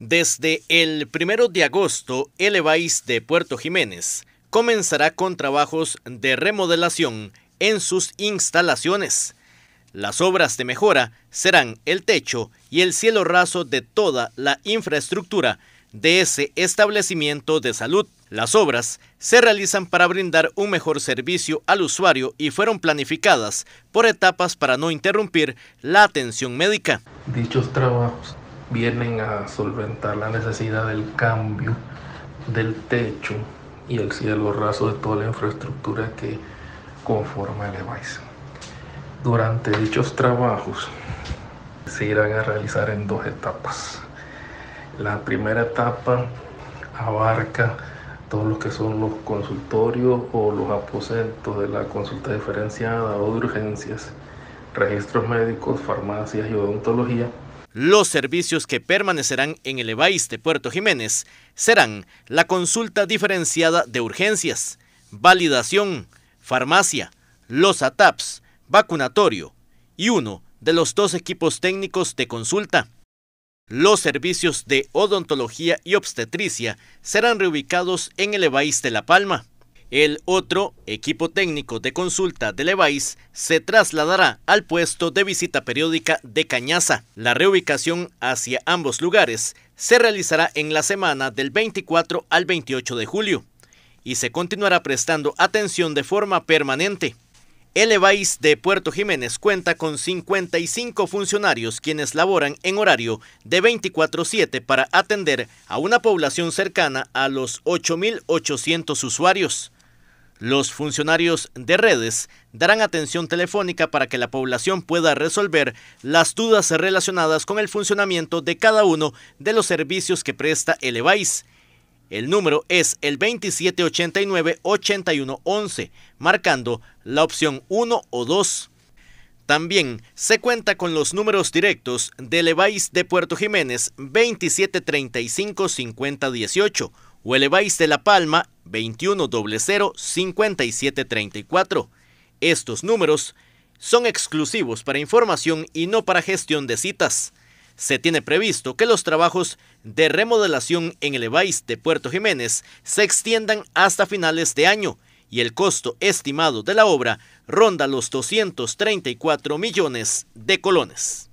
Desde el 1 de agosto, el de Puerto Jiménez comenzará con trabajos de remodelación en sus instalaciones. Las obras de mejora serán el techo y el cielo raso de toda la infraestructura de ese establecimiento de salud. Las obras se realizan para brindar un mejor servicio al usuario y fueron planificadas por etapas para no interrumpir la atención médica. Dichos trabajos vienen a solventar la necesidad del cambio del techo y el cielo raso de toda la infraestructura que conforma el EVAIS. Durante dichos trabajos se irán a realizar en dos etapas. La primera etapa abarca todos los que son los consultorios o los aposentos de la consulta diferenciada o de urgencias, registros médicos, farmacias y odontología los servicios que permanecerán en el EBAIS de Puerto Jiménez serán la consulta diferenciada de urgencias, validación, farmacia, los ATAPs, vacunatorio y uno de los dos equipos técnicos de consulta. Los servicios de odontología y obstetricia serán reubicados en el EBAIS de La Palma. El otro equipo técnico de consulta de Levais se trasladará al puesto de visita periódica de Cañaza. La reubicación hacia ambos lugares se realizará en la semana del 24 al 28 de julio y se continuará prestando atención de forma permanente. El EVAIS de Puerto Jiménez cuenta con 55 funcionarios quienes laboran en horario de 24-7 para atender a una población cercana a los 8.800 usuarios. Los funcionarios de redes darán atención telefónica para que la población pueda resolver las dudas relacionadas con el funcionamiento de cada uno de los servicios que presta el EVAIS. El número es el 2789-8111, marcando la opción 1 o 2. También se cuenta con los números directos de EBAIS de Puerto Jiménez 2735-5018 o Elevais de La Palma 2100-5734. Estos números son exclusivos para información y no para gestión de citas. Se tiene previsto que los trabajos de remodelación en el EBAIS de Puerto Jiménez se extiendan hasta finales de año y el costo estimado de la obra ronda los 234 millones de colones.